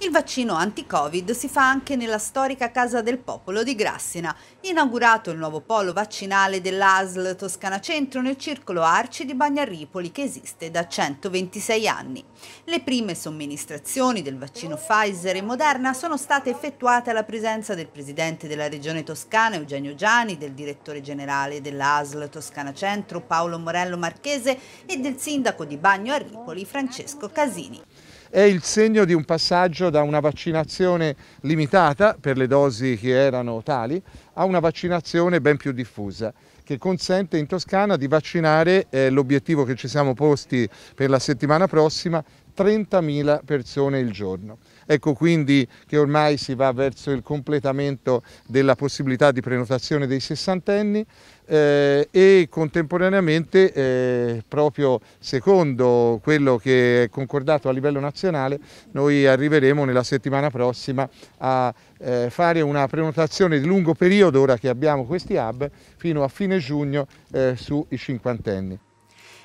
Il vaccino anti-Covid si fa anche nella storica Casa del Popolo di Grassina. Inaugurato il nuovo polo vaccinale dell'ASL Toscana Centro nel circolo Arci di Bagnaripoli che esiste da 126 anni. Le prime somministrazioni del vaccino Pfizer e Moderna sono state effettuate alla presenza del presidente della regione toscana Eugenio Giani, del direttore generale dell'ASL Toscana Centro Paolo Morello Marchese e del sindaco di Bagno a Ripoli Francesco Casini è il segno di un passaggio da una vaccinazione limitata per le dosi che erano tali a una vaccinazione ben più diffusa che consente in Toscana di vaccinare eh, l'obiettivo che ci siamo posti per la settimana prossima, 30.000 persone il giorno. Ecco quindi che ormai si va verso il completamento della possibilità di prenotazione dei sessantenni eh, e contemporaneamente eh, proprio secondo quello che è concordato a livello nazionale noi arriveremo nella settimana prossima a eh, fare una prenotazione di lungo periodo ora che abbiamo questi hub fino a fine giugno eh, sui cinquantenni.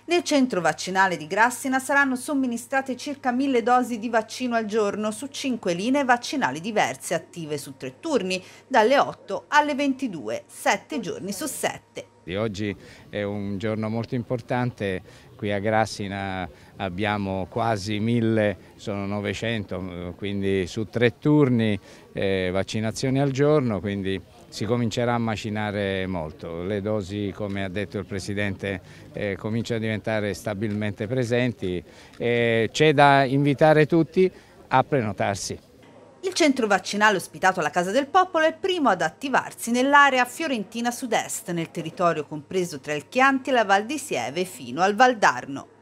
Nel centro vaccinale di Grassina saranno somministrate circa mille dosi di vaccino al giorno su cinque linee vaccinali diverse attive su tre turni, dalle 8 alle 22, sette giorni su sette. Oggi è un giorno molto importante, qui a Grassina abbiamo quasi mille, sono 900, quindi su tre turni eh, vaccinazioni al giorno, quindi si comincerà a macinare molto. Le dosi, come ha detto il Presidente, eh, cominciano a diventare stabilmente presenti. Eh, c'è da invitare tutti a prenotarsi. Il centro vaccinale ospitato alla Casa del Popolo è il primo ad attivarsi nell'area fiorentina sud-est, nel territorio compreso tra il Chianti e la Val di Sieve fino al Valdarno.